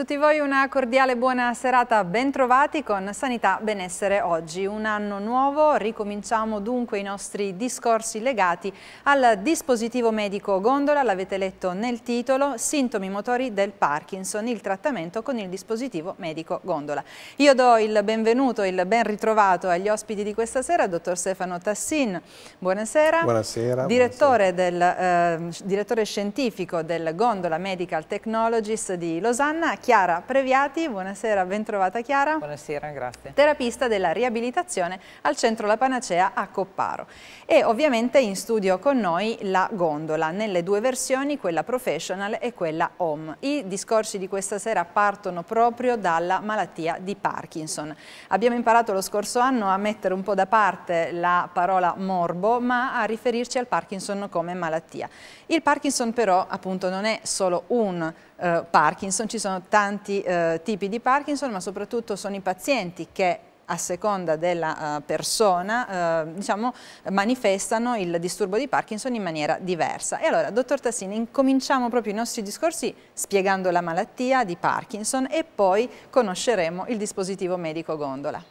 tutti voi una cordiale buona serata, bentrovati con Sanità Benessere Oggi. Un anno nuovo, ricominciamo dunque i nostri discorsi legati al dispositivo medico gondola, l'avete letto nel titolo, sintomi motori del Parkinson, il trattamento con il dispositivo medico gondola. Io do il benvenuto, il ben ritrovato agli ospiti di questa sera, dottor Stefano Tassin, buonasera. Buonasera. Direttore, buonasera. Del, eh, direttore scientifico del Gondola Medical Technologies di Losanna, Chiara Previati. Buonasera, bentrovata Chiara. Buonasera, grazie. Terapista della riabilitazione al Centro La Panacea a Copparo. E ovviamente in studio con noi la gondola, nelle due versioni, quella professional e quella home. I discorsi di questa sera partono proprio dalla malattia di Parkinson. Abbiamo imparato lo scorso anno a mettere un po' da parte la parola morbo, ma a riferirci al Parkinson come malattia. Il Parkinson però appunto non è solo un eh, Parkinson, ci sono tanti eh, tipi di Parkinson, ma soprattutto sono i pazienti che a seconda della eh, persona, eh, diciamo, manifestano il disturbo di Parkinson in maniera diversa. E allora, dottor Tassini, incominciamo proprio i nostri discorsi spiegando la malattia di Parkinson e poi conosceremo il dispositivo medico gondola.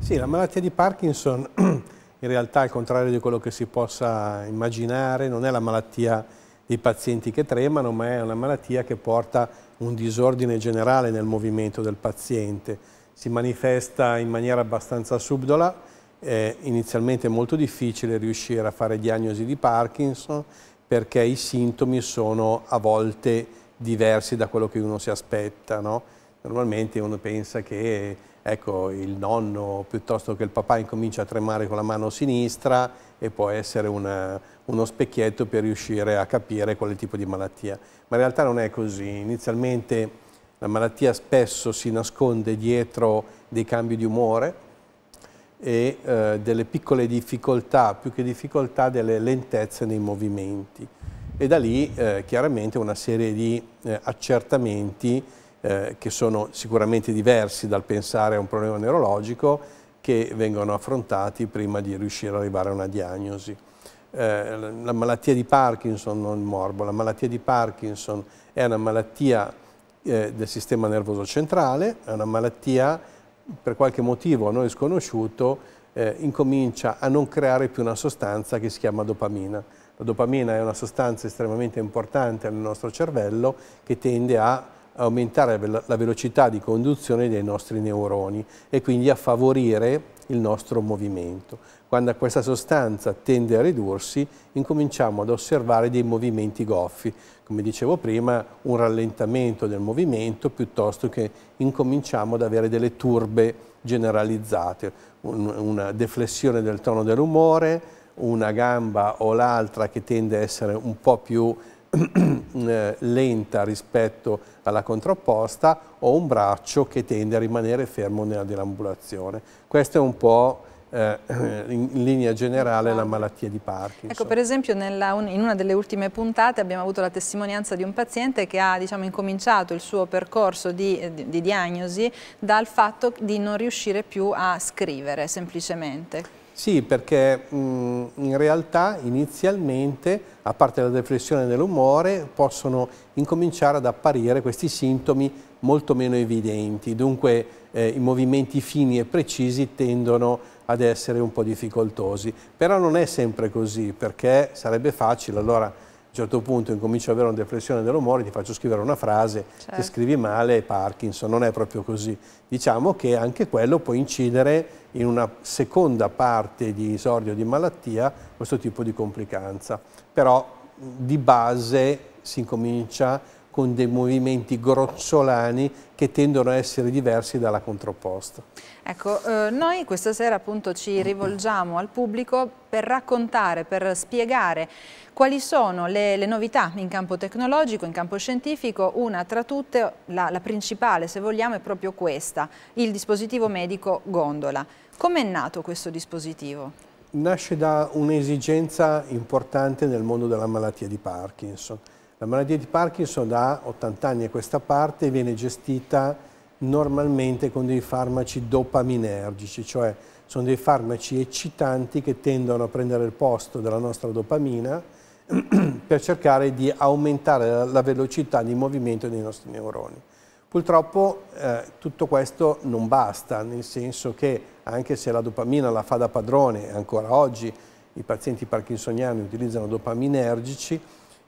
Sì, la malattia di Parkinson in realtà, al contrario di quello che si possa immaginare, non è la malattia dei pazienti che tremano, ma è una malattia che porta un disordine generale nel movimento del paziente. Si manifesta in maniera abbastanza subdola, è inizialmente molto difficile riuscire a fare diagnosi di Parkinson perché i sintomi sono a volte diversi da quello che uno si aspetta. No? Normalmente uno pensa che ecco, il nonno piuttosto che il papà incomincia a tremare con la mano sinistra e può essere una, uno specchietto per riuscire a capire quale tipo di malattia. Ma in realtà non è così. Inizialmente la malattia spesso si nasconde dietro dei cambi di umore e eh, delle piccole difficoltà, più che difficoltà, delle lentezze nei movimenti. E da lì eh, chiaramente una serie di eh, accertamenti eh, che sono sicuramente diversi dal pensare a un problema neurologico che vengono affrontati prima di riuscire ad arrivare a una diagnosi. Eh, la malattia di Parkinson, non morbo, la malattia di Parkinson è una malattia eh, del sistema nervoso centrale, è una malattia per qualche motivo a noi sconosciuto eh, incomincia a non creare più una sostanza che si chiama dopamina. La dopamina è una sostanza estremamente importante nel nostro cervello che tende a aumentare la velocità di conduzione dei nostri neuroni e quindi a favorire il nostro movimento. Quando questa sostanza tende a ridursi, incominciamo ad osservare dei movimenti goffi, come dicevo prima, un rallentamento del movimento piuttosto che incominciamo ad avere delle turbe generalizzate, un, una deflessione del tono dell'umore, una gamba o l'altra che tende a essere un po' più eh, lenta rispetto alla contrapposta o un braccio che tende a rimanere fermo nella deambulazione. Questo è un po' eh, in linea generale la malattia di Parkinson. Ecco, per esempio nella, un, in una delle ultime puntate abbiamo avuto la testimonianza di un paziente che ha diciamo, incominciato il suo percorso di, eh, di, di diagnosi dal fatto di non riuscire più a scrivere semplicemente. Sì, perché mh, mm, in realtà inizialmente, a parte la deflessione dell'umore, possono incominciare ad apparire questi sintomi molto meno evidenti. Dunque eh, i movimenti fini e precisi tendono a ad essere un po' difficoltosi. Però non è sempre così, perché sarebbe facile, allora a un certo punto incomincio ad avere una depressione dell'umore, ti faccio scrivere una frase, certo. se scrivi male è Parkinson, non è proprio così. Diciamo che anche quello può incidere in una seconda parte di esordio di malattia questo tipo di complicanza. Però di base si incomincia con dei movimenti grossolani che tendono a essere diversi dalla contrapposta. Ecco, eh, noi questa sera appunto ci rivolgiamo al pubblico per raccontare, per spiegare quali sono le, le novità in campo tecnologico, in campo scientifico, una tra tutte, la, la principale se vogliamo è proprio questa, il dispositivo medico Gondola. Come è nato questo dispositivo? Nasce da un'esigenza importante nel mondo della malattia di Parkinson la malattia di Parkinson da 80 anni a questa parte viene gestita normalmente con dei farmaci dopaminergici, cioè sono dei farmaci eccitanti che tendono a prendere il posto della nostra dopamina per cercare di aumentare la, velocità di movimento dei nostri neuroni. Purtroppo eh, tutto questo non basta, nel senso che anche se la dopamina la fa da padrone, ancora oggi i pazienti parkinsoniani utilizzano dopaminergici,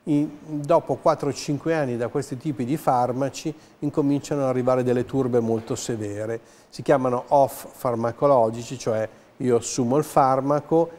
in, dopo 4-5 anni da questi tipi di farmaci incominciano ad arrivare delle turbe molto severe. Si chiamano off farmacologici, cioè io assumo il farmaco,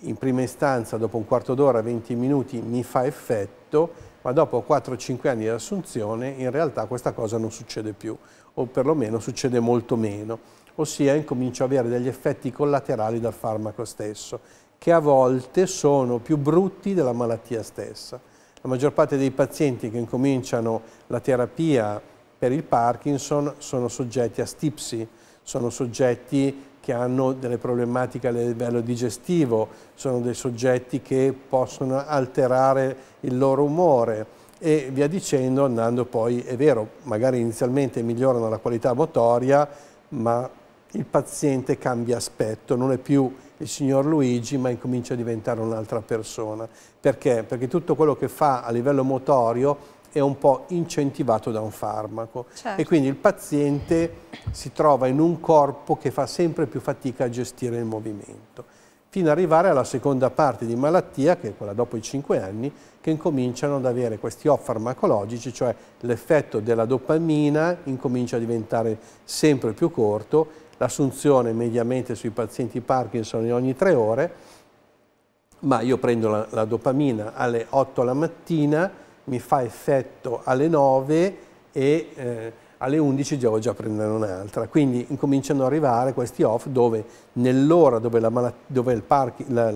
in prima istanza dopo un quarto d'ora, 20 minuti mi fa effetto, ma dopo 4-5 anni di assunzione in realtà questa cosa non succede più, o perlomeno succede molto meno, ossia incomincio ad avere degli effetti collaterali dal farmaco stesso, che a volte sono più brutti della malattia stessa. La maggior parte dei pazienti che incominciano la terapia per il Parkinson sono soggetti a stipsi, sono soggetti che hanno delle problematiche a livello digestivo, sono dei soggetti che possono alterare il loro umore e via dicendo andando poi, è vero, magari inizialmente migliorano la qualità motoria, ma il paziente cambia aspetto, non è più il signor Luigi, ma incomincia a diventare un'altra persona. Perché? Perché tutto quello che fa a livello motorio è un po' incentivato da un farmaco certo. e quindi il paziente si trova in un corpo che fa sempre più fatica a gestire il movimento fino ad arrivare alla seconda parte di malattia, che è quella dopo i 5 anni, che incominciano ad avere questi off farmacologici, cioè l'effetto della dopamina incomincia a diventare sempre più corto l'assunzione mediamente sui pazienti Parkinson è ogni tre ore, ma io prendo la, la dopamina alle 8 la mattina, mi fa effetto alle 9 e eh, alle 11 devo già prendere un'altra. Quindi incominciano ad arrivare questi off dove nell'ora dove, dove il, parchi, la,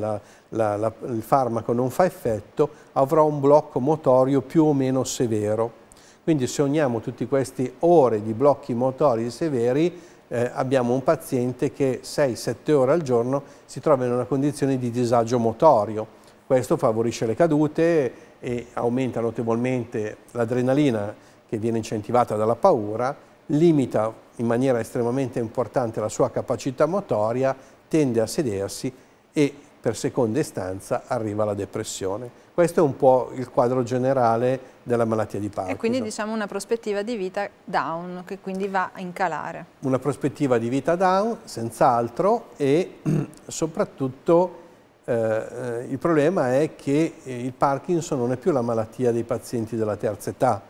la, il farmaco non fa effetto avrò un blocco motorio più o meno severo. Quindi se ogniamo tutte queste ore di blocchi motori severi eh, abbiamo un paziente che 6-7 ore al giorno si trova in una condizione di disagio motorio. Questo favorisce le cadute e aumenta notevolmente l'adrenalina che viene incentivata dalla paura, limita in maniera estremamente importante la sua capacità motoria, tende a sedersi e per seconda istanza arriva la depressione. Questo è un po' il quadro generale della malattia di Parkinson. E quindi diciamo una prospettiva di vita down, che quindi va a incalare. Una prospettiva di vita down, senz'altro, e soprattutto eh, eh, il problema è che eh, il Parkinson non è più la malattia dei pazienti della terza età,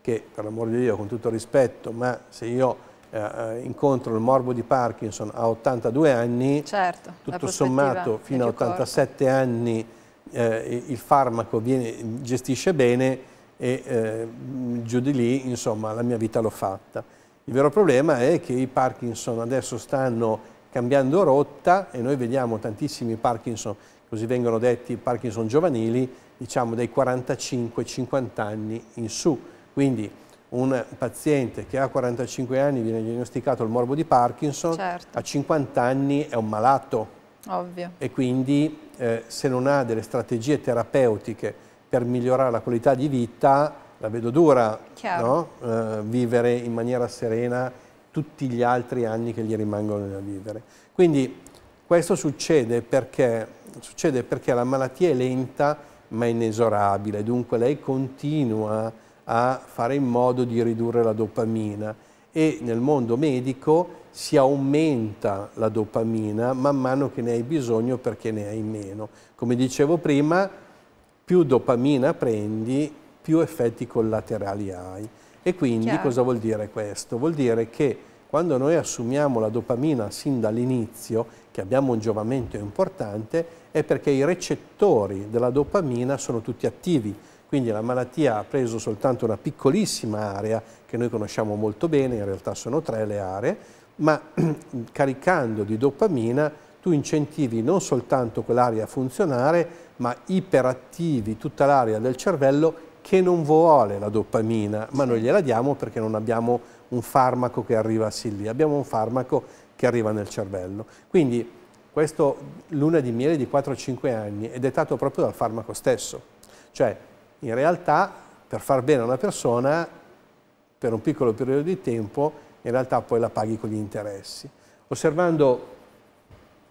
che per l'amor di Dio, con tutto rispetto, ma se io eh, eh, incontro il morbo di Parkinson a 82 anni, certo, tutto sommato fino a 87 corta. anni eh, il farmaco viene, gestisce bene e eh, giù di lì insomma la mia vita l'ho fatta. Il vero problema è che i Parkinson adesso stanno cambiando rotta e noi vediamo tantissimi Parkinson, così vengono detti Parkinson giovanili, diciamo dai 45-50 anni in su. Quindi un paziente che ha 45 anni viene diagnosticato il morbo di Parkinson, certo. a 50 anni è un malato. Ovvio. E quindi eh, se non ha delle strategie terapeutiche per migliorare la qualità di vita, la vedo dura no? eh, vivere in maniera serena tutti gli altri anni che gli rimangono da vivere. Quindi questo succede perché, succede perché la malattia è lenta ma inesorabile, dunque lei continua a fare in modo di ridurre la dopamina e nel mondo medico si aumenta la dopamina man mano che ne hai bisogno perché ne hai meno. Come dicevo prima, più dopamina prendi, più effetti collaterali hai. E quindi Chiaro. cosa vuol dire questo? Vuol dire che quando noi assumiamo la dopamina sin dall'inizio, che abbiamo un giovamento importante, è perché i recettori della dopamina sono tutti attivi, quindi la malattia ha preso soltanto una piccolissima area che noi conosciamo molto bene, in realtà sono tre le aree, ma caricando di dopamina tu incentivi non soltanto quell'area a funzionare, ma iperattivi tutta l'area del cervello che non vuole la dopamina, ma noi gliela diamo perché non abbiamo un farmaco che arriva sin lì, abbiamo un farmaco che arriva nel cervello. Quindi questo luna di miele di 4-5 anni è dettato proprio dal farmaco stesso, cioè in realtà per far bene a una persona per un piccolo periodo di tempo in realtà poi la paghi con gli interessi. Osservando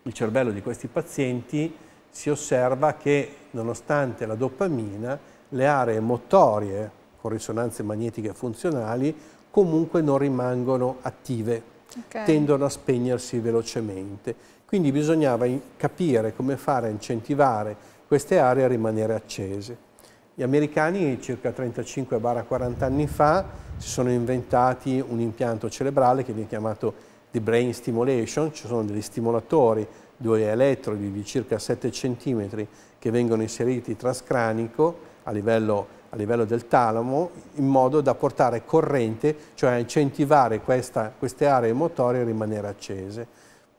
il cervello di questi pazienti si osserva che nonostante la dopamina le aree motorie con risonanze magnetiche funzionali comunque non rimangono attive, okay. tendono a spegnersi velocemente. Quindi bisognava capire come fare a incentivare queste aree a rimanere accese. Gli americani circa 35-40 anni fa si sono inventati un impianto cerebrale che viene chiamato di brain stimulation, ci sono degli stimolatori, due elettrodi di circa 7 cm che vengono inseriti trascranico a livello, a livello del talamo in modo da portare corrente, cioè incentivare questa, queste aree motorie a rimanere accese.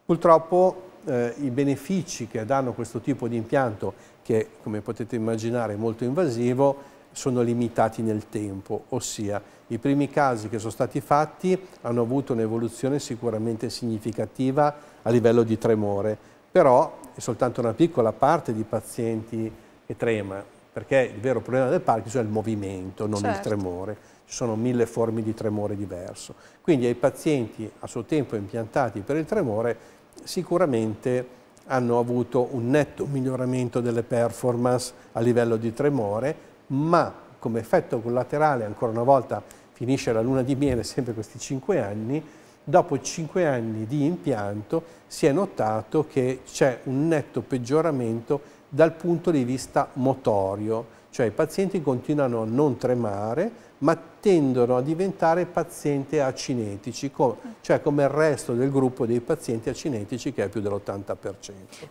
Purtroppo eh, i benefici che danno questo tipo di impianto che come potete immaginare è molto invasivo, sono limitati nel tempo, ossia i primi casi che sono stati fatti hanno avuto un'evoluzione sicuramente significativa a livello di tremore, però è soltanto una piccola parte di pazienti che trema, perché il vero problema del Parkinson è il movimento, non certo. il tremore. Ci sono mille forme di tremore diverso. Quindi ai pazienti a suo tempo impiantati per il tremore sicuramente hanno avuto un netto miglioramento delle performance a livello di tremore, ma come effetto collaterale, ancora una volta, finisce la luna di miele, sempre questi 5 anni, dopo 5 anni di impianto si è notato che c'è un netto peggioramento dal punto di vista motorio, cioè i pazienti continuano a non tremare, ma tendono a diventare pazienti acinetici, cioè come il resto del gruppo dei pazienti acinetici che è più dell'80%.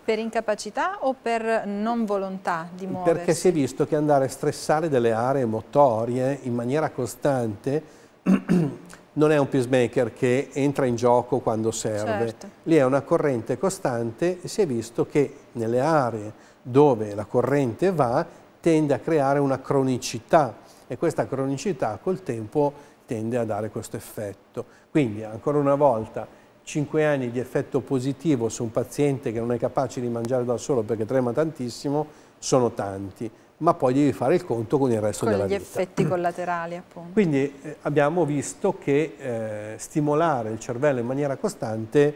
Per incapacità o per non volontà di muoversi? Perché si è visto che andare a stressare delle aree motorie in maniera costante non è un pacemaker che entra in gioco quando serve, certo. lì è una corrente costante e si è visto che nelle aree dove la corrente va tende a creare una cronicità e questa cronicità col tempo tende a dare questo effetto. Quindi ancora una volta 5 anni di effetto positivo su un paziente che non è capace di mangiare da solo perché trema tantissimo sono tanti, ma poi devi fare il conto con il resto con della vita. Con gli effetti collaterali appunto. Quindi eh, abbiamo visto che eh, stimolare il cervello in maniera costante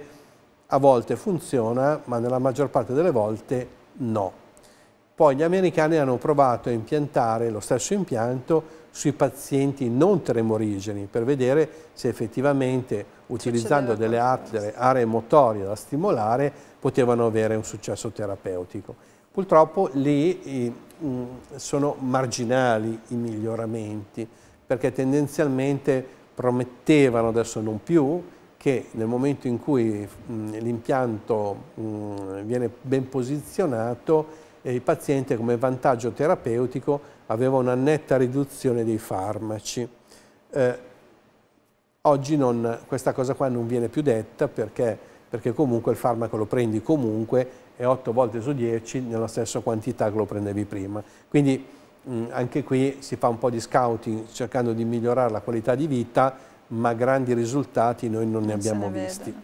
a volte funziona, ma nella maggior parte delle volte no. Poi gli americani hanno provato a impiantare lo stesso impianto sui pazienti non tremorigeni per vedere se effettivamente utilizzando delle altre aree motorie da stimolare potevano avere un successo terapeutico. Purtroppo lì mm, sono marginali i miglioramenti perché tendenzialmente promettevano, adesso non più, che nel momento in cui mm, l'impianto mm, viene ben posizionato il paziente come vantaggio terapeutico aveva una netta riduzione dei farmaci. Eh, oggi non, questa cosa qua non viene più detta perché, perché, comunque il farmaco lo prendi comunque e 8 volte su 10 nella stessa quantità che lo prendevi prima. Quindi mh, mm, anche qui si fa un po' di scouting cercando di migliorare la qualità di vita, ma grandi risultati noi non, non ne abbiamo ne visti.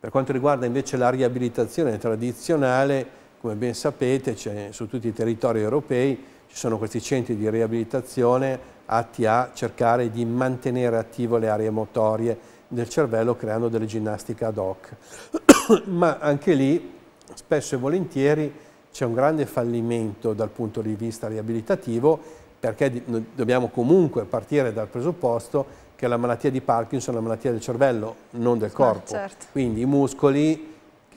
Per quanto riguarda invece la riabilitazione tradizionale, come ben sapete cioè, su tutti i territori europei ci sono questi centri di riabilitazione atti a cercare di mantenere attivo le aree motorie del cervello creando delle ginnastiche ad hoc. Ma anche lì spesso e volentieri c'è un grande fallimento dal punto di vista riabilitativo perché dobbiamo comunque partire dal presupposto che la malattia di Parkinson è una malattia del cervello, non del ah, corpo. No, certo. Quindi i muscoli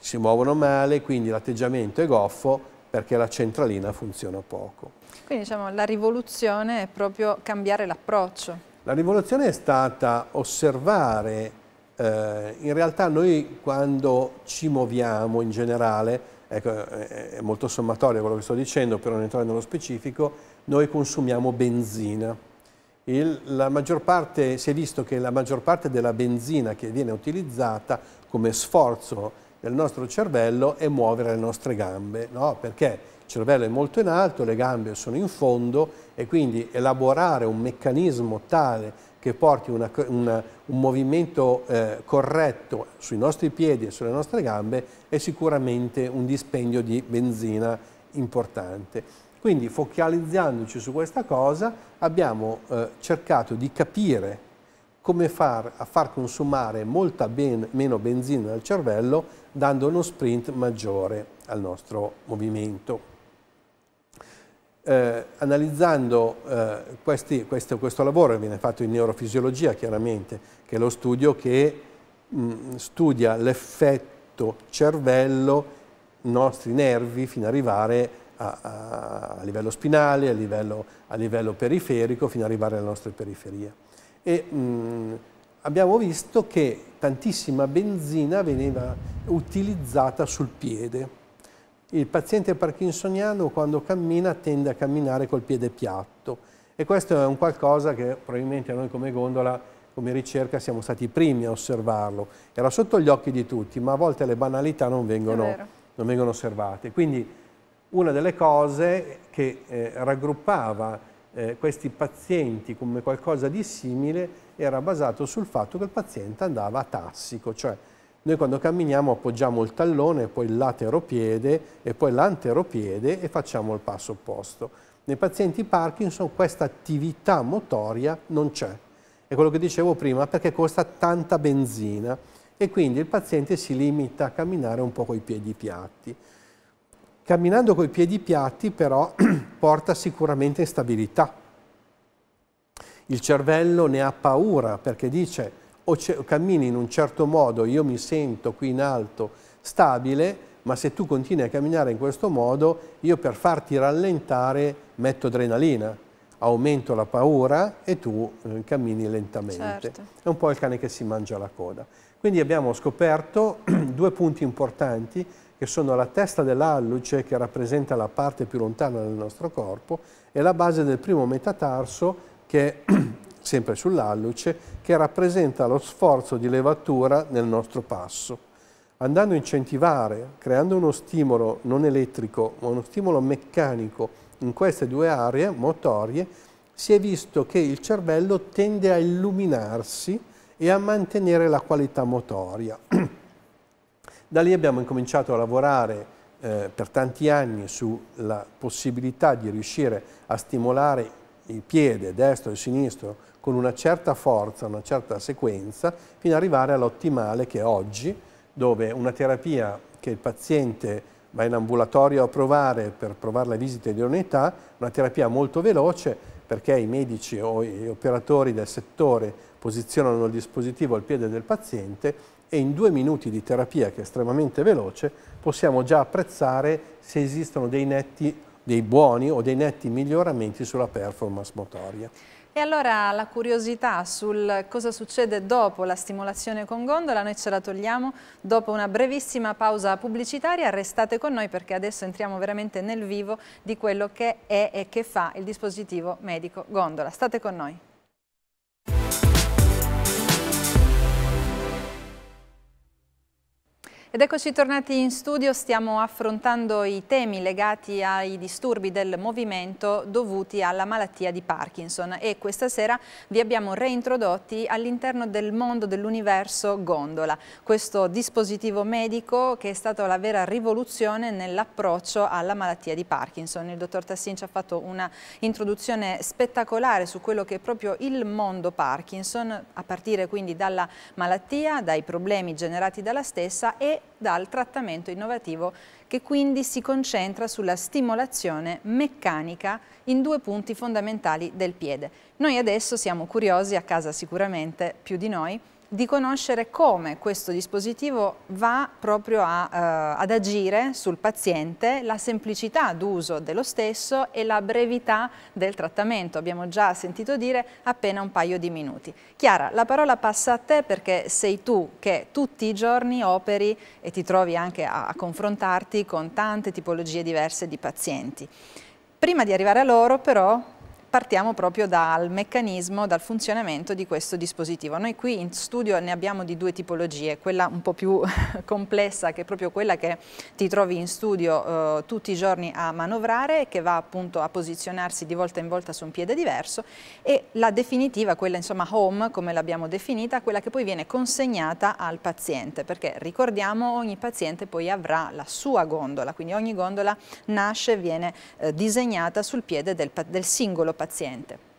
si muovono male, quindi l'atteggiamento è goffo perché la centralina funziona poco. Quindi diciamo la rivoluzione è proprio cambiare l'approccio. La rivoluzione è stata osservare, eh, in realtà noi quando ci muoviamo in generale, ecco, è molto sommatorio quello che sto dicendo per non entrare nello specifico, noi consumiamo benzina. Il, parte, si è visto che la maggior parte della benzina che viene utilizzata come sforzo del nostro cervello e muovere le nostre gambe, no? perché il cervello è molto in alto, le gambe sono in fondo e quindi elaborare un meccanismo tale che porti una, una, un movimento eh, corretto sui nostri piedi e sulle nostre gambe è sicuramente un dispendio di benzina importante. Quindi focalizzandoci su questa cosa abbiamo eh, cercato di capire come far, a far consumare molta ben, meno benzina al cervello dando uno sprint maggiore al nostro movimento. Eh, analizzando eh, questi, questo, questo, lavoro viene fatto in neurofisiologia chiaramente, che è lo studio che mh, mm, studia l'effetto cervello, nostri nervi fino ad arrivare a, a, a livello spinale, a livello, a livello periferico, fino ad arrivare alle nostre periferie e mh, mm, abbiamo visto che tantissima benzina veniva utilizzata sul piede. Il paziente parkinsoniano quando cammina tende a camminare col piede piatto e questo è un qualcosa che probabilmente noi come gondola, come ricerca, siamo stati i primi a osservarlo. Era sotto gli occhi di tutti, ma a volte le banalità non vengono, non vengono osservate. Quindi una delle cose che eh, raggruppava eh, questi pazienti come qualcosa di simile era basato sul fatto che il paziente andava a tassico, cioè noi quando camminiamo appoggiamo il tallone, poi il l'ateropiede e poi l'anteropiede e facciamo il passo opposto. Nei pazienti Parkinson questa attività motoria non c'è. È quello che dicevo prima perché costa tanta benzina e quindi il paziente si limita a camminare un po' coi piedi piatti. Camminando coi piedi piatti però porta sicuramente instabilità. Il cervello ne ha paura perché dice o cammini in un certo modo, io mi sento qui in alto stabile, ma se tu continui a camminare in questo modo, io per farti rallentare metto adrenalina, aumento la paura e tu eh, cammini lentamente. Certo. È un po' il cane che si mangia la coda. Quindi abbiamo scoperto due punti importanti che sono la testa dell'alluce che rappresenta la parte più lontana del nostro corpo e la base del primo metatarso che è sempre sull'alluce che rappresenta lo sforzo di levatura nel nostro passo. Andando a incentivare, creando uno stimolo non elettrico ma uno stimolo meccanico in queste due aree motorie, si è visto che il cervello tende a illuminarsi e a mantenere la qualità motoria. Da lì abbiamo incominciato a lavorare eh, per tanti anni sulla possibilità di riuscire a stimolare il piede destro e sinistro con una certa forza, una certa sequenza, fino ad arrivare all'ottimale che è oggi, dove una terapia che il paziente va in ambulatorio a provare per provare le visite di idoneità, una terapia molto veloce perché i medici o gli operatori del settore posizionano il dispositivo al piede del paziente e in due minuti di terapia, che è estremamente veloce, possiamo già apprezzare se esistono dei netti, dei buoni o dei netti miglioramenti sulla performance motoria. E allora la curiosità sul cosa succede dopo la stimolazione con gondola noi ce la togliamo dopo una brevissima pausa pubblicitaria. Restate con noi perché adesso entriamo veramente nel vivo di quello che è e che fa il dispositivo medico gondola. State con noi. Ed eccoci tornati in studio, stiamo affrontando i temi legati ai disturbi del movimento dovuti alla malattia di Parkinson e questa sera vi abbiamo reintrodotti all'interno del mondo dell'universo Gondola, questo dispositivo medico che è stato la vera rivoluzione nell'approccio alla malattia di Parkinson. Il dottor Tassin ci ha fatto una introduzione spettacolare su quello che è proprio il mondo Parkinson, a partire quindi dalla malattia, dai problemi generati dalla stessa e dal trattamento innovativo che quindi si concentra sulla stimolazione meccanica in due punti fondamentali del piede. Noi adesso siamo curiosi, a casa sicuramente più di noi, di conoscere come questo dispositivo va proprio a, eh, ad agire sul paziente, la semplicità d'uso dello stesso e la brevità del trattamento. Abbiamo già sentito dire appena un paio di minuti. Chiara, la parola passa a te perché sei tu che tutti i giorni operi e ti trovi anche a, a confrontarti con tante tipologie diverse di pazienti. Prima di arrivare a loro però partiamo proprio dal meccanismo, dal funzionamento di questo dispositivo. Noi qui in studio ne abbiamo di due tipologie, quella un po' più complessa che è proprio quella che ti trovi in studio eh, tutti i giorni a manovrare, che va appunto a posizionarsi di volta in volta su un piede diverso e la definitiva, quella insomma home come l'abbiamo definita, quella che poi viene consegnata al paziente, perché ricordiamo ogni paziente poi avrà la sua gondola, quindi ogni gondola nasce e viene eh, disegnata sul piede del, del singolo paziente paziente.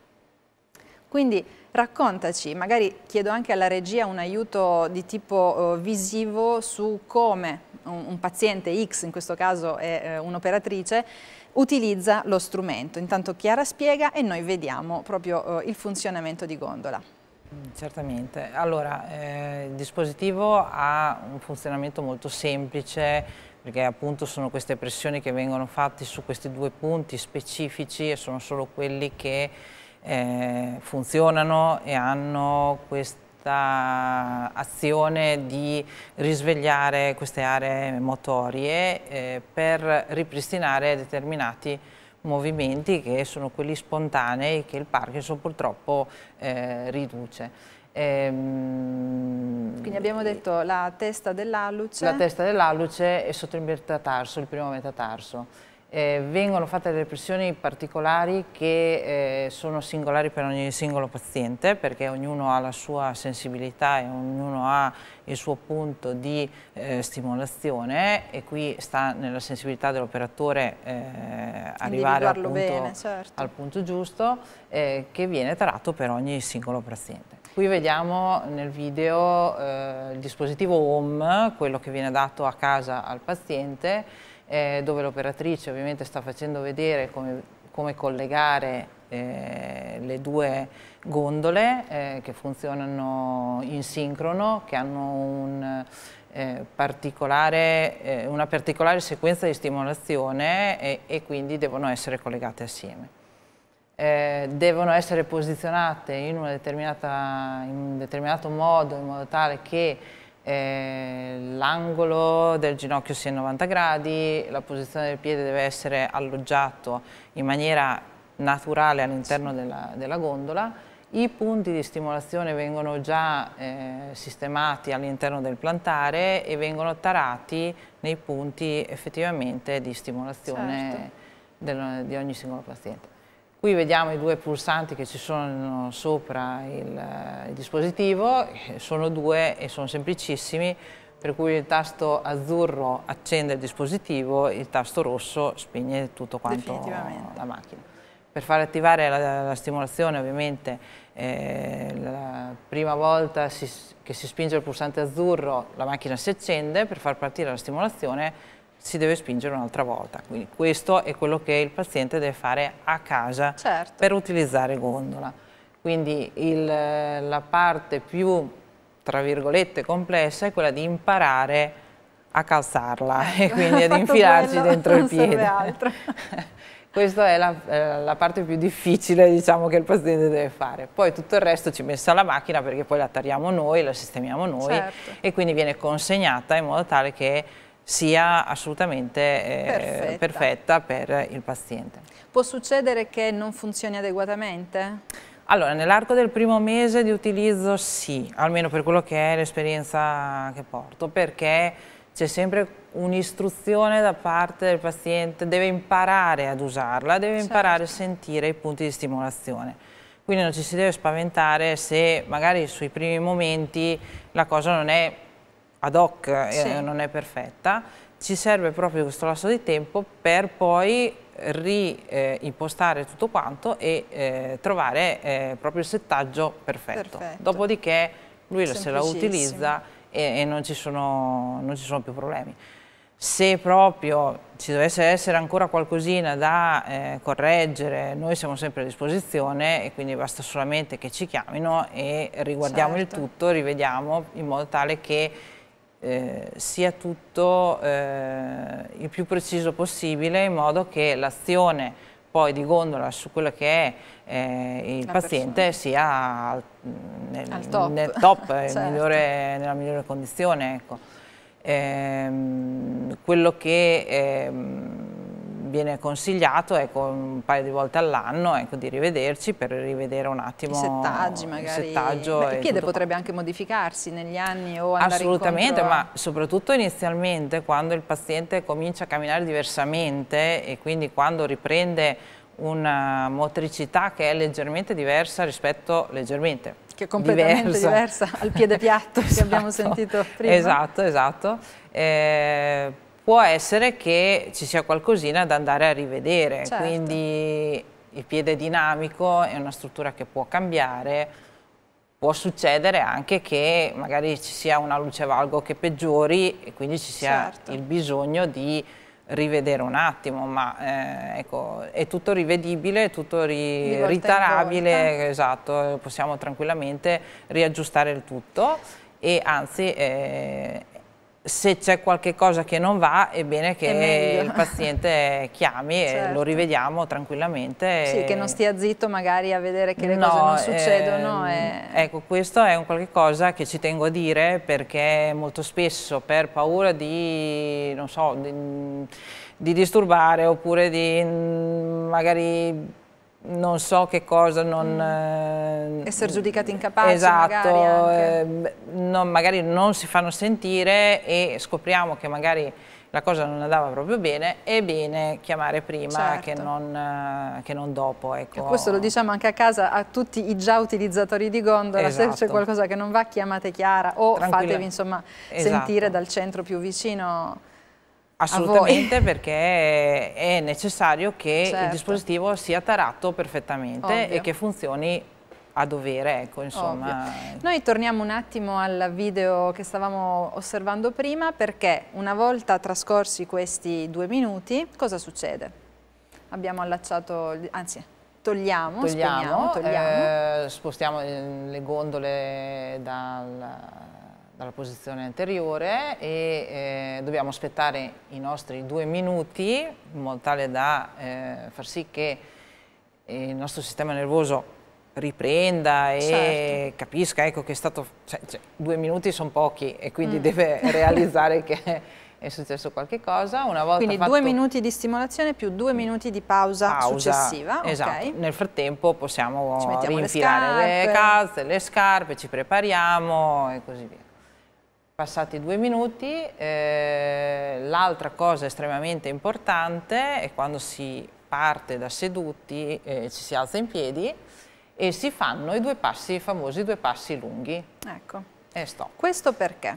Quindi raccontaci, magari chiedo anche alla regia un aiuto di tipo eh, visivo su come un, paziente X, in questo caso è eh, un'operatrice, utilizza lo strumento. Intanto Chiara spiega e noi vediamo proprio eh, il funzionamento di Gondola. Certamente, allora il dispositivo ha un funzionamento molto semplice, perché appunto sono queste pressioni che vengono fatte su questi due punti specifici e sono solo quelli che eh, funzionano e hanno questa azione di risvegliare queste aree motorie eh, per ripristinare determinati movimenti che sono quelli spontanei che il Parkinson purtroppo eh, riduce. Ehm, Quindi abbiamo detto la testa dell'alluce. La testa dell'alluce e sotto il metatarso, il primo metatarso eh, vengono fatte delle pressioni particolari che eh, sono singolari per ogni singolo paziente perché ognuno ha la sua sensibilità e ognuno ha il suo punto di eh, stimolazione e qui sta nella sensibilità dell'operatore eh, arrivare al punto, bene, certo. al punto, giusto eh, che viene tratto per ogni singolo paziente. Qui vediamo nel video eh, il dispositivo home, quello che viene dato a casa al paziente eh, dove l'operatrice ovviamente sta facendo vedere come, come collegare eh, le due gondole eh, che funzionano in sincrono, che hanno un, eh, particolare, eh, una particolare sequenza di stimolazione e, e quindi devono essere collegate assieme. Eh, devono essere posizionate in, in, un determinato modo, in modo tale che eh, l'angolo del ginocchio sia 90 gradi, la posizione del piede deve essere alloggiato in maniera naturale all'interno sì. della, della, gondola, i punti di stimolazione vengono già eh, sistemati all'interno del plantare e vengono tarati nei punti effettivamente di stimolazione certo. del, di ogni singolo paziente. Qui vediamo i due pulsanti che ci sono sopra il, eh, il dispositivo, eh, sono due e sono semplicissimi, per cui il tasto azzurro accende il dispositivo, il tasto rosso spegne tutto quanto la macchina. Per far attivare la, la stimolazione ovviamente eh, la prima volta si, che si spinge il pulsante azzurro la macchina si accende, per far partire la stimolazione si deve spingere un'altra volta. Quindi questo è quello che il paziente deve fare a casa certo. per utilizzare gondola. Quindi il, la parte più, tra virgolette, complessa è quella di imparare a calzarla ecco, e quindi ad infilarci quello, dentro il piede. Questa è la, eh, la, parte più difficile diciamo, che il paziente deve fare. Poi tutto il resto ci messa la macchina perché poi la tariamo noi, la sistemiamo noi certo. e quindi viene consegnata in modo tale che sia assolutamente eh, perfetta. perfetta per il paziente. Può succedere che non funzioni adeguatamente? Allora, nell'arco del primo mese di utilizzo sì, almeno per quello che è l'esperienza che porto, perché c'è sempre un'istruzione da parte del paziente, deve imparare ad usarla, deve certo. imparare a sentire i punti di stimolazione. Quindi non ci si deve spaventare se magari sui primi momenti la cosa non è ad hoc, eh, sì. eh, non è perfetta, ci serve proprio questo lasso di tempo per poi riimpostare eh, tutto quanto e eh, trovare eh, proprio il settaggio perfetto. perfetto. Dopodiché lui se la utilizza e, e non, ci sono, non ci sono più problemi se proprio ci dovesse essere ancora qualcosina da eh, correggere, noi siamo sempre a disposizione e quindi basta solamente che ci chiamino e riguardiamo certo. il tutto, rivediamo in modo tale che eh, sia tutto eh, il più preciso possibile in modo che l'azione poi di gondola su quello che è eh, il La paziente persona. sia al, nel, al top, nel top eh, certo. migliore, nella migliore condizione. Ecco. Ehm, quello che ehm, viene consigliato ecco, un paio di volte all'anno ecco, di rivederci per rivedere un attimo i settaggi magari. Il, Beh, il piede potrebbe qua. anche modificarsi negli anni o andare Assolutamente, incontro... ma soprattutto inizialmente quando il paziente comincia a camminare diversamente e quindi quando riprende una motricità che è leggermente diversa rispetto leggermente che è completamente diversa, diversa al piede piatto esatto, che abbiamo esatto. sentito prima esatto esatto eh, può essere che ci sia qualcosina da andare a rivedere, certo. quindi il piede dinamico è una struttura che può cambiare, può succedere anche che magari ci sia una luce valgo che peggiori e quindi ci sia certo. il bisogno di rivedere un attimo, ma eh, ecco, è tutto rivedibile, tutto ri ritarabile, esatto, possiamo tranquillamente riaggiustare il tutto e anzi eh, se c'è qualche cosa che non va è bene che è il paziente chiami certo. e lo certo. rivediamo tranquillamente. Sì, che non stia zitto magari a vedere che le no, cose non eh, succedono. Ehm, e... Ecco, questo è un qualche cosa che ci tengo a dire perché molto spesso per paura di, non so, di, di disturbare oppure di mm, magari non so che cosa, non... Mm. Eh, Essere giudicati incapaci esatto, magari, eh, non, magari non si fanno sentire e scopriamo che magari la cosa non andava proprio bene, è bene chiamare prima certo. che, non, eh, che, non, dopo. Ecco. questo lo diciamo anche a casa a tutti i già utilizzatori di gondola, esatto. se c'è qualcosa che non va chiamate Chiara o fatevi insomma, esatto. sentire dal centro più vicino Assolutamente perché è necessario che certo. il dispositivo sia tarato perfettamente Ovvio. e che funzioni a dovere, ecco, insomma. Ovvio. Noi torniamo un attimo al video che stavamo osservando prima perché una volta trascorsi questi due minuti, cosa succede? Abbiamo allacciato, anzi, togliamo, togliamo, spegniamo, togliamo. Eh, spostiamo eh, le gondole dal dalla posizione anteriore e eh, dobbiamo aspettare i nostri due minuti in modo tale da eh, far sì che eh, il nostro sistema nervoso riprenda e certo. capisca ecco, che è stato... Cioè, cioè, due minuti sono pochi e quindi mm. deve realizzare che è successo qualche cosa. Una volta quindi fatto... due minuti di stimolazione più due mm. minuti di pausa, pausa successiva. Esatto, okay. nel frattempo possiamo rinfilare le, le calze, le scarpe, ci prepariamo e così via. Passati due minuti, eh, l'altra cosa estremamente importante è quando si parte da seduti, eh, ci si alza in piedi e si fanno i due passi i famosi, due passi lunghi. Ecco. E stop. Questo perché?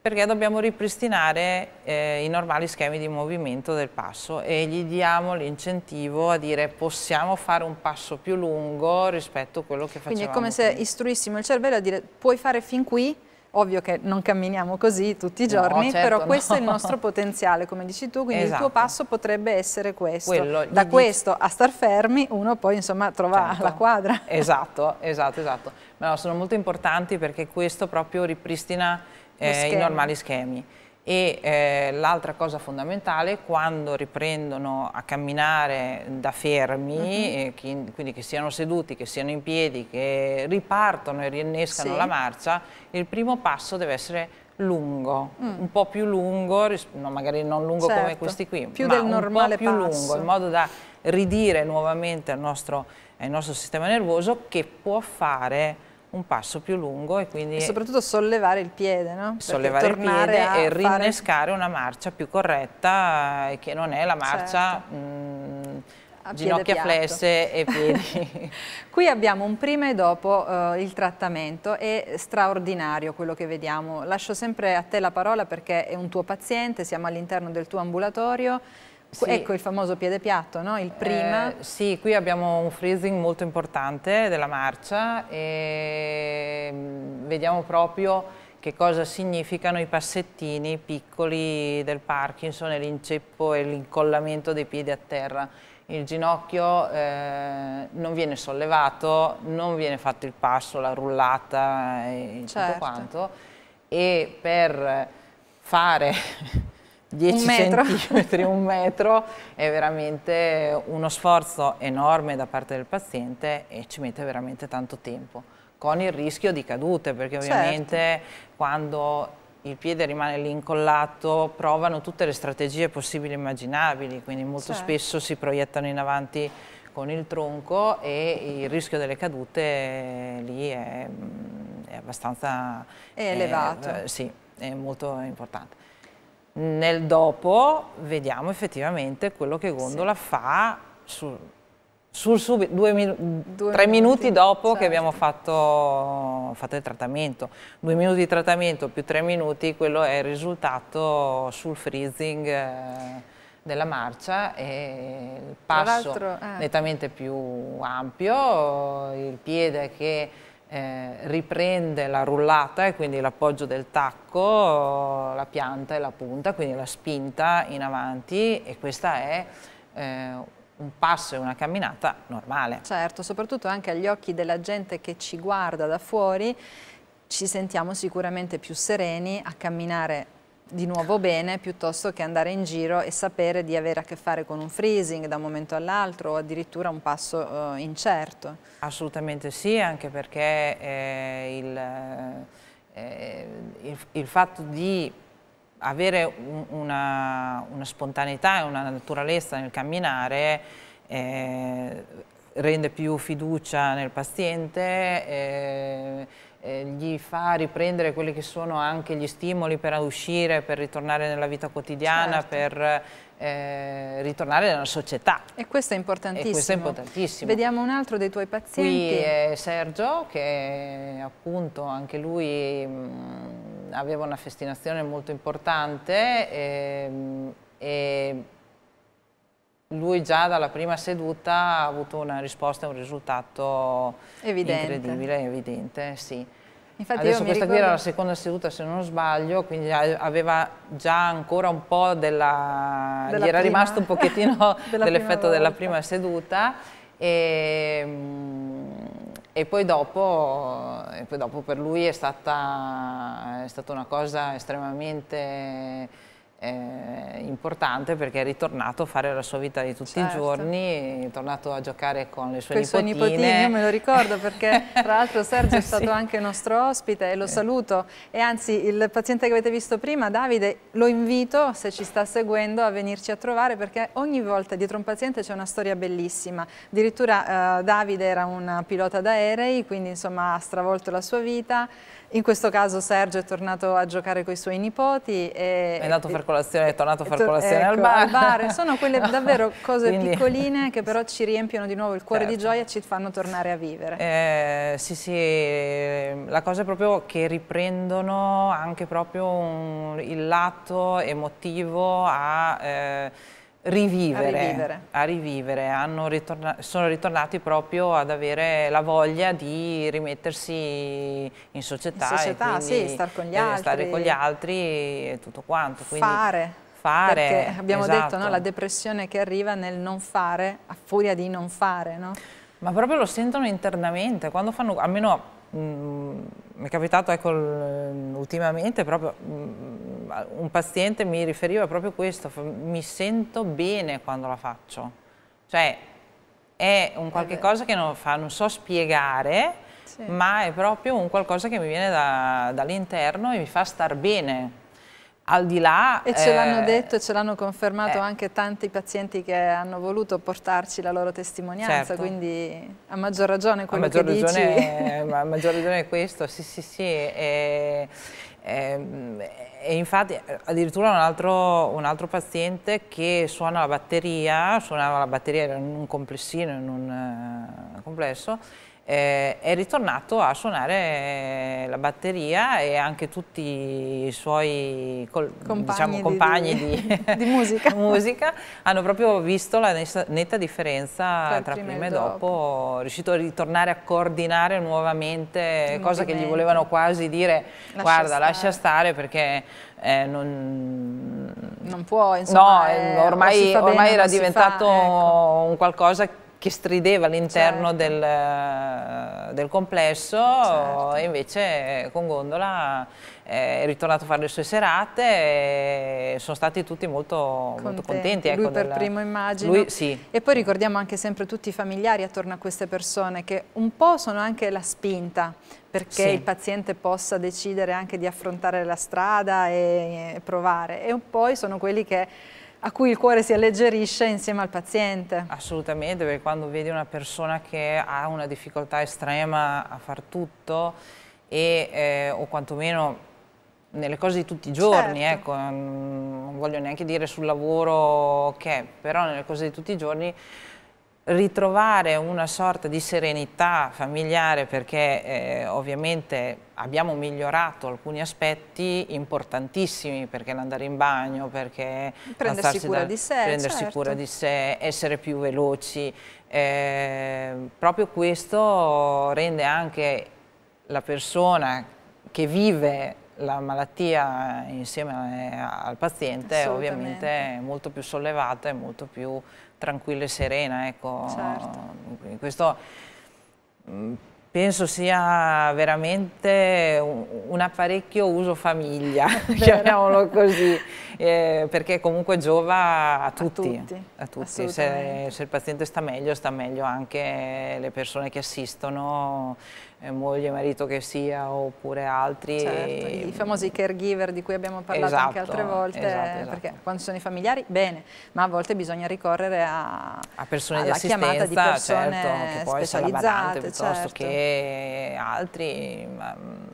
Perché dobbiamo ripristinare eh, i normali schemi di movimento del passo e gli diamo l'incentivo a dire possiamo fare un passo più lungo rispetto a quello che facciamo. Quindi è come prima. se istruissimo il cervello a dire puoi fare fin qui Ovvio che non camminiamo così tutti i giorni, no, certo, però questo no. è il nostro potenziale, come dici tu, quindi esatto. il tuo esatto. passo potrebbe essere questo. Quello, da questo a star fermi uno poi insomma trova certo. la quadra. Esatto, esatto, esatto. Ma no, sono molto importanti perché questo proprio ripristina eh, i normali schemi e eh, l'altra cosa fondamentale quando riprendono a camminare da fermi, mm -hmm. eh, che, quindi che siano seduti, che siano in piedi, che ripartono e riennescano sì. la marcia, il primo passo deve essere lungo, mm. un po' più lungo, no, magari non lungo certo. come questi qui, più ma del normale po' più passo. lungo, in modo da ridire nuovamente al nostro, al nostro sistema nervoso che può fare un passo più lungo e quindi... E soprattutto sollevare il piede, no? Sollevare il piede e rinnescare fare... una marcia più corretta eh, che non è la marcia... Certo. Mh, mm, ginocchia flesse e piedi. Qui abbiamo un prima e dopo uh, il trattamento, è straordinario quello che vediamo. Lascio sempre a te la parola perché è un tuo paziente, siamo all'interno del tuo ambulatorio sì. Ecco il famoso piede piatto, no? il prima. Eh, sì, qui abbiamo un freezing molto importante della marcia e mm, vediamo proprio che cosa significano i passettini piccoli del Parkinson e l'inceppo e l'incollamento dei piedi a terra. Il ginocchio eh, non viene sollevato, non viene fatto il passo, la rullata e certo. tutto quanto e per fare 10 un centimetri, un metro, è veramente uno sforzo enorme da parte del paziente e ci mette veramente tanto tempo, con il rischio di cadute, perché certo. ovviamente certo. quando il piede rimane lì incollato, provano tutte le strategie possibili e immaginabili, quindi molto certo. spesso si proiettano in avanti con il tronco e il rischio delle cadute lì è, mm, è abbastanza è elevato. È, eh, sì, è molto importante. Nel dopo vediamo effettivamente quello che Gondola sì. fa sul, sul subito, due, due tre minuti, minuti dopo certo. che abbiamo certo. fatto, fatto, il trattamento. Due minuti di trattamento più tre minuti, quello è il risultato sul freezing eh, della marcia e il passo eh. nettamente più ampio, il piede che eh, riprende la rullata e quindi l'appoggio del tacco, la pianta e la punta, quindi la spinta in avanti e questa è eh, un passo e una camminata normale. Certo, soprattutto anche agli occhi della gente che ci guarda da fuori ci sentiamo sicuramente più sereni a camminare di nuovo bene piuttosto che andare in giro e sapere di avere a che fare con un freezing da un momento all'altro o addirittura un passo eh, incerto. Assolutamente sì, anche perché eh, il, eh, il, il, fatto di avere una, una, spontaneità e una naturalezza nel camminare eh, rende più fiducia nel paziente eh, eh, gli fa riprendere quelli che sono anche gli stimoli per uscire, per ritornare nella vita quotidiana, certo. per eh, ritornare nella società. E questo è importantissimo. E questo è importantissimo. Vediamo un altro dei tuoi pazienti. Qui è eh, Sergio che appunto anche lui mh, aveva una festinazione molto importante ehm, e, e lui già dalla prima seduta ha avuto una risposta e un risultato evidente. incredibile, evidente, sì. Infatti Adesso questa ricordo... qui era la seconda seduta se non sbaglio, quindi aveva già ancora un po' della... della gli era prima... rimasto un pochettino dell'effetto della prima seduta e, ehm, e, poi dopo, e, poi dopo, per lui è stata, è stata una cosa estremamente eh, importante perché è ritornato a fare la sua vita di tutti certo. i giorni, è tornato a giocare con le sue con nipotine. i suoi nipotini, io me lo ricordo perché tra l'altro Sergio è stato sì. anche nostro ospite e lo saluto e anzi il paziente che avete visto prima, Davide, lo invito se ci sta seguendo a venirci a trovare perché ogni volta dietro un paziente c'è una storia bellissima, addirittura eh, Davide era un pilota d'aerei quindi insomma ha stravolto la sua vita, in questo caso Sergio è tornato a giocare con i suoi nipoti. E, è andato a far colazione, è tornato a far colazione ecco, al, bar. al bar. Sono quelle davvero cose Quindi... piccoline che però ci riempiono di nuovo il cuore certo. di gioia e ci fanno tornare a vivere. Eh, sì, sì, ehm, la cosa è proprio che riprendono anche proprio un, il lato emotivo a... Eh, rivivere, a rivivere. A rivivere. Ritorna sono ritornati proprio ad avere la voglia di rimettersi in società, in società sì, star con gli eh, altri. stare con gli altri e tutto quanto. Quindi fare. Fare, Perché abbiamo esatto. detto no, esatto. la depressione che arriva nel non fare, a furia di non fare. No? Ma proprio lo sentono internamente, quando fanno, almeno mh, mm, mi è capitato ecco, ultimamente proprio mh, mm, un paziente mi riferiva proprio questo, mi sento bene quando la faccio, cioè è un qualche eh cosa che non, fa, non so spiegare, sì. ma è proprio un qualcosa che mi viene da, dall'interno e mi fa star bene. Al di là... E ce eh, l'hanno detto e ce l'hanno confermato eh, anche tanti pazienti che hanno voluto portarci la loro testimonianza, certo. quindi a maggior ragione quello a maggior che ragione, dici. a maggior ragione questo, sì sì sì. Eh, e, ehm, e infatti eh, addirittura un altro, un altro, paziente che suona la batteria, suonava la batteria in un complessino, in un eh, complesso, eh, è ritornato a suonare eh, la batteria e anche tutti i suoi col, compagni, diciamo, compagni di, di, di musica. musica. hanno proprio visto la netta differenza tra, tra prima, e dopo. dopo, riuscito a ritornare a coordinare nuovamente, cosa che gli volevano quasi dire lascia guarda stare. lascia stare perché eh, non, non può, insomma, no, eh, ormai, ormai bene, era diventato fa, ecco. un qualcosa che che strideva all'interno certo. del, eh, del, complesso certo. e invece eh, con Gondola eh, è ritornato a fare le sue serate e sono stati tutti molto contenti. Molto contenti ecco, lui per della... primo immagino. Lui, sì. E poi ricordiamo anche sempre tutti i familiari attorno a queste persone che un po' sono anche la spinta perché sì. il paziente possa decidere anche di affrontare la strada e, e provare e poi sono quelli che a cui il cuore si alleggerisce insieme al paziente. Assolutamente, perché quando vedi una persona che ha una difficoltà estrema a far tutto e, eh, o quantomeno nelle cose di tutti i giorni, certo. ecco, non voglio neanche dire sul lavoro che, okay, però nelle cose di tutti i giorni ritrovare una sorta di serenità familiare perché eh, ovviamente abbiamo migliorato alcuni aspetti importantissimi perché l'andare in bagno, perché prendersi, cura, da, di sé, prendersi certo. cura di sé, essere più veloci. Eh, proprio questo rende anche la persona che vive la malattia insieme eh, al paziente ovviamente è molto più sollevata e molto più tranquilla e serena. Ecco. Certo. Questo mm, penso sia veramente un, apparecchio uso famiglia, chiamiamolo così, eh, perché comunque giova a tutti, a tutti. A tutti. Se, se il paziente sta meglio, sta meglio anche le persone che assistono, eh, moglie, marito che sia oppure altri. Certo, i ehm, famosi caregiver di cui abbiamo parlato esatto, anche altre volte, esatto, esatto. perché quando sono i familiari bene, ma a volte bisogna ricorrere a, a persone alla di chiamata di persone certo, che poi specializzate piuttosto certo. che altri. Ma, mm,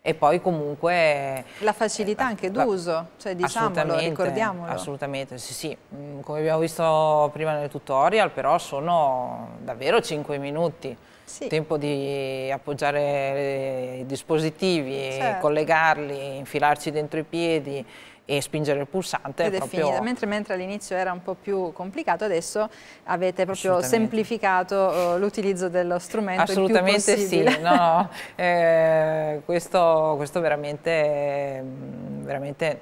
e poi comunque... La facilità eh, la, anche d'uso, cioè diciamolo, ricordiamolo. Assolutamente, sì sì, mm, come abbiamo visto prima nel tutorial però sono davvero 5 minuti, sì. tempo di appoggiare eh, i dispositivi, certo. collegarli, infilarci dentro i piedi e spingere il pulsante. Ed è proprio... mentre, mentre all'inizio era un po' più complicato, adesso avete proprio semplificato eh, l'utilizzo dello strumento. Assolutamente sì, no, no. Eh, questo, questo veramente, mm, veramente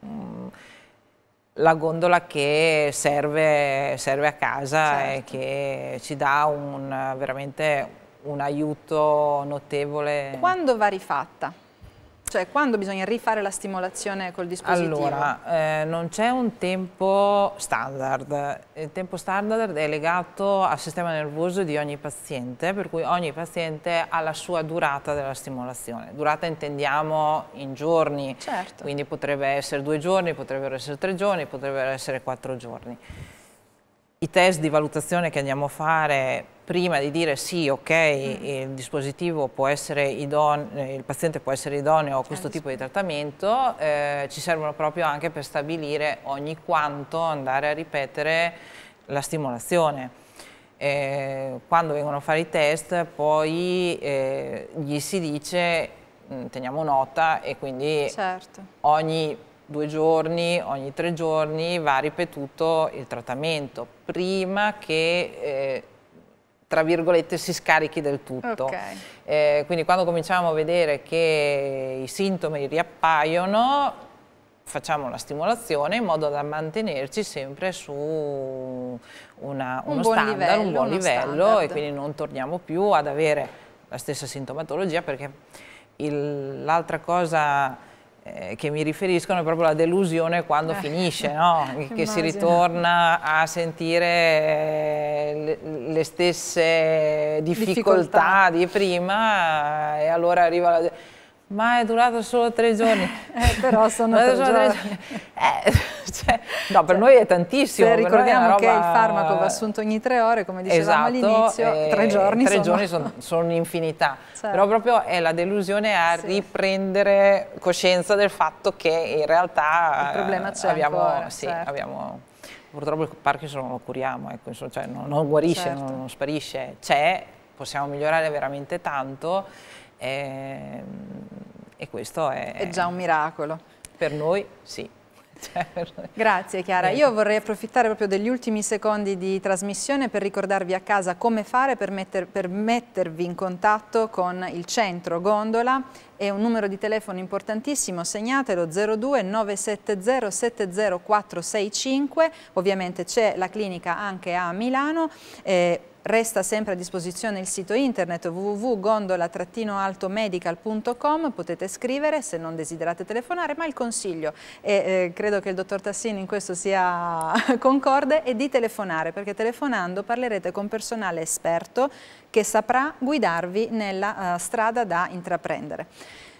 mh, mm, la gondola che serve, serve a casa certo. e che ci dà un, veramente un aiuto notevole. Quando va rifatta? Cioè, quando bisogna rifare la stimolazione col dispositivo? Allora, eh, non c'è un tempo standard. Il tempo standard è legato al sistema nervoso di ogni paziente, per cui ogni paziente ha la sua durata della stimolazione. Durata intendiamo in giorni, certo. quindi potrebbe essere due giorni, potrebbero essere tre giorni, potrebbero essere quattro giorni i test di valutazione che andiamo a fare prima di dire sì, ok, mm. il dispositivo può essere idoneo, il paziente può essere idoneo a questo certo. tipo di trattamento, eh, ci servono proprio anche per stabilire ogni quanto andare a ripetere la stimolazione. Eh, quando vengono a fare i test poi eh, gli si dice mm, teniamo nota e quindi certo. ogni due giorni, ogni tre giorni va ripetuto il trattamento prima che eh, tra virgolette si scarichi del tutto. Okay. Eh, quindi quando cominciamo a vedere che i sintomi riappaiono facciamo la stimolazione in modo da mantenerci sempre su una, uno standard, livello, un buon livello standard. e quindi non torniamo più ad avere la stessa sintomatologia perché l'altra cosa eh, che mi riferiscono è proprio la delusione quando eh, finisce, no? che si ritorna a sentire eh, le, stesse difficoltà, difficoltà, di prima eh, e allora arriva la delusione ma è durato solo tre giorni. Eh, però sono tre, sono tre giorni. Eh, cioè, no, per cioè, noi è tantissimo. Se ricordiamo roba... che il farmaco va assunto ogni tre ore, come dicevamo esatto, all'inizio, eh, tre giorni Tre sono... giorni sono, sono infinità. Certo. Però proprio è la delusione a sì. riprendere coscienza del fatto che in realtà... Il problema c'è abbiamo, ancora, sì, certo. abbiamo purtroppo il Parkinson non lo curiamo, ecco, cioè non, non, guarisce, certo. non, non sparisce, c'è, possiamo migliorare veramente tanto e, ehm, e questo è, è già un miracolo. Per noi sì. Cioè, Grazie Chiara, eh. io vorrei approfittare proprio degli ultimi secondi di trasmissione per ricordarvi a casa come fare per, metter, per, mettervi in contatto con il centro Gondola è un numero di telefono importantissimo, segnatelo 02 970 70465, ovviamente c'è la clinica anche a Milano. Eh, Resta sempre a disposizione il sito internet www.gondola-altomedical.com, potete scrivere se non desiderate telefonare, ma il consiglio, e eh, credo che il dottor Tassini in questo sia concorde, è di telefonare, perché telefonando parlerete con personale esperto che saprà guidarvi nella uh, strada da intraprendere.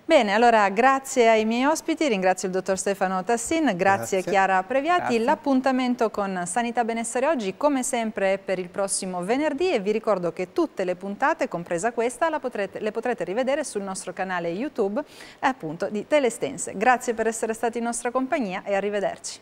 Bene, allora grazie ai miei ospiti, ringrazio il dottor Stefano Tassin, grazie, grazie. Chiara Previati. L'appuntamento con Sanità Benessere oggi, come sempre, è per il prossimo venerdì e vi ricordo che tutte le puntate, compresa questa, potrete, le potrete rivedere sul nostro canale YouTube appunto di Telestense. Grazie per essere stati in nostra compagnia e arrivederci.